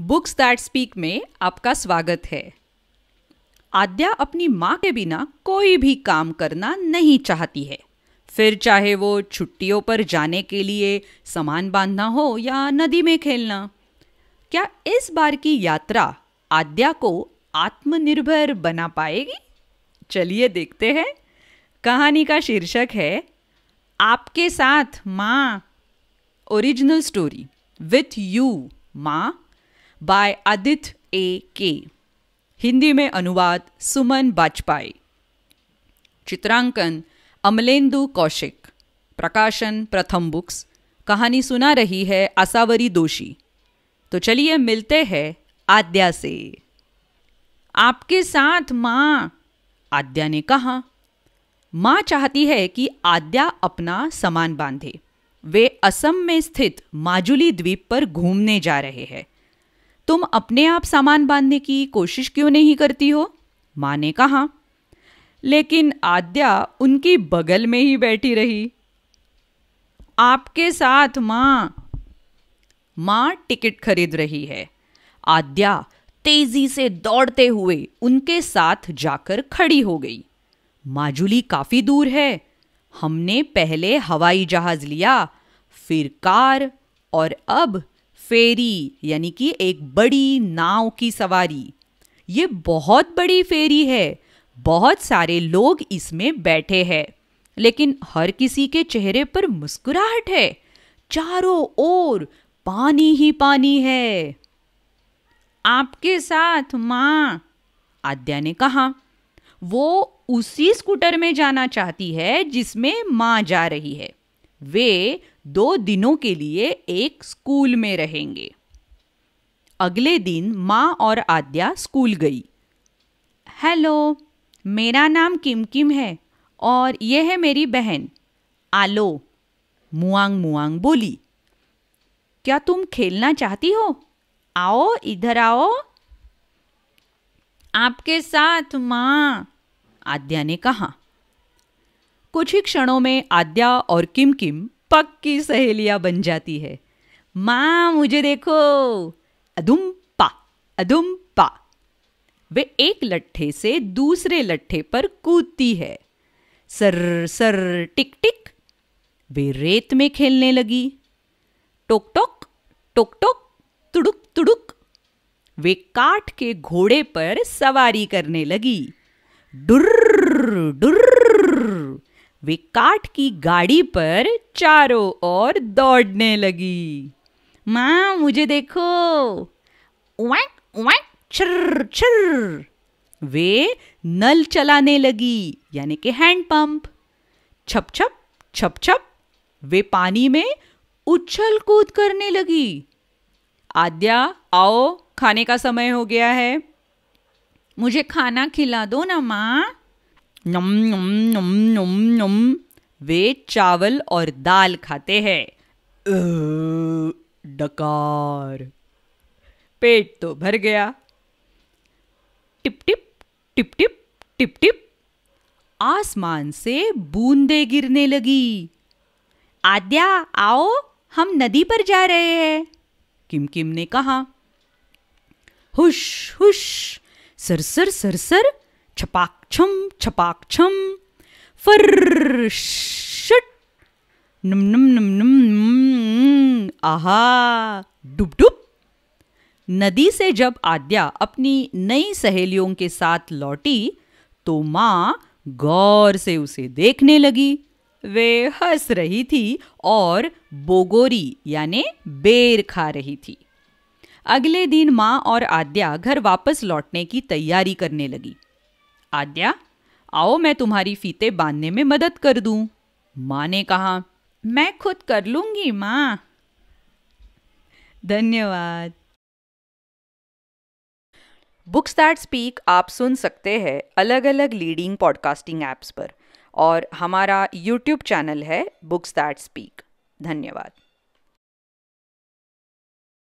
Books that speak में आपका स्वागत है आद्या अपनी माँ के बिना कोई भी काम करना नहीं चाहती है फिर चाहे वो छुट्टियों पर जाने के लिए सामान बांधना हो या नदी में खेलना क्या इस बार की यात्रा आद्या को आत्मनिर्भर बना पाएगी चलिए देखते हैं कहानी का शीर्षक है आपके साथ माँ ओरिजिनल स्टोरी विथ यू माँ by Aditya A K Hindi में अनुवाद सुमन बाजपाई चित्रांकन अमलेंदु कौशिक प्रकाशन प्रथम बुक्स कहानी सुना रही है आसावरी दोषी तो चलिए मिलते हैं आद्या से आपके साथ माँ आद्या ने कहा माँ चाहती है कि आद्या अपना सामान बांधे वे असम में स्थित माजुली द्वीप पर घूमने जा रहे हैं तुम अपने आप सामान बांधने की कोशिश क्यों नहीं करती हो माँ ने कहा लेकिन आद्या उनकी बगल में ही बैठी रही आपके साथ माँ माँ टिकट खरीद रही है आद्या तेजी से दौड़ते हुए उनके साथ जाकर खड़ी हो गई माजुली काफी दूर है हमने पहले हवाई जहाज लिया फिर कार और अब फेरी यानी कि एक बड़ी नाव की सवारी ये बहुत बड़ी फेरी है बहुत सारे लोग इसमें बैठे हैं लेकिन हर किसी के चेहरे पर मुस्कुराहट है चारों ओर पानी ही पानी है आपके साथ माँ आद्या ने कहा वो उसी स्कूटर में जाना चाहती है जिसमें माँ जा रही है वे दो दिनों के लिए एक स्कूल में रहेंगे अगले दिन माँ और आद्या स्कूल गई हेलो मेरा नाम किम किम है और ये है मेरी बहन आलो मुआंग मुआंग बोली क्या तुम खेलना चाहती हो आओ इधर आओ आपके साथ माँ आद्या ने कहा कुछ ही क्षणों में आद्या और किम किम पक्की सहेलियां बन जाती है माँ मुझे देखो अदुम पा अदुम पा वे एक लट्ठे से दूसरे लट्ठे पर कूदती है सर सर टिक टिक वे रेत में खेलने लगी टोक टोक टोक टोक तुड़ुक तुड़ुक वे काट के घोड़े पर सवारी करने लगी डुर्र डुर्र वे काट की गाड़ी पर चारों ओर दौड़ने लगी माँ मुझे देखो वैक वैक छर छर वे नल चलाने लगी यानी कि हैंडपंप छप छप छप छप वे पानी में उछल कूद करने लगी आद्या आओ खाने का समय हो गया है मुझे खाना खिला दो ना माँ नम नम नम नम नम वे चावल और दाल खाते हैं डकार पेट तो भर गया टिप टिप टिप टिप टिप टिप आसमान से बूंदे गिरने लगी आद्या आओ हम नदी पर जा रहे हैं किम किम ने कहा हुश हुश सरसर सरसर सर, छपाक्षम छपाक्षम फर्रट नम नम नम नम आहा डुब डुब नदी से जब आद्या अपनी नई सहेलियों के साथ लौटी तो माँ गौर से उसे देखने लगी वे हंस रही थी और बोगोरी यानी बेर खा रही थी अगले दिन माँ और आद्या घर वापस लौटने की तैयारी करने लगी आद्या आओ मैं तुम्हारी फीते बांधने में मदद कर दूं। माँ ने कहा मैं खुद कर लूंगी माँ धन्यवाद बुक्स दैट स्पीक आप सुन सकते हैं अलग अलग लीडिंग पॉडकास्टिंग ऐप्स पर और हमारा यूट्यूब चैनल है बुक्स दैट स्पीक धन्यवाद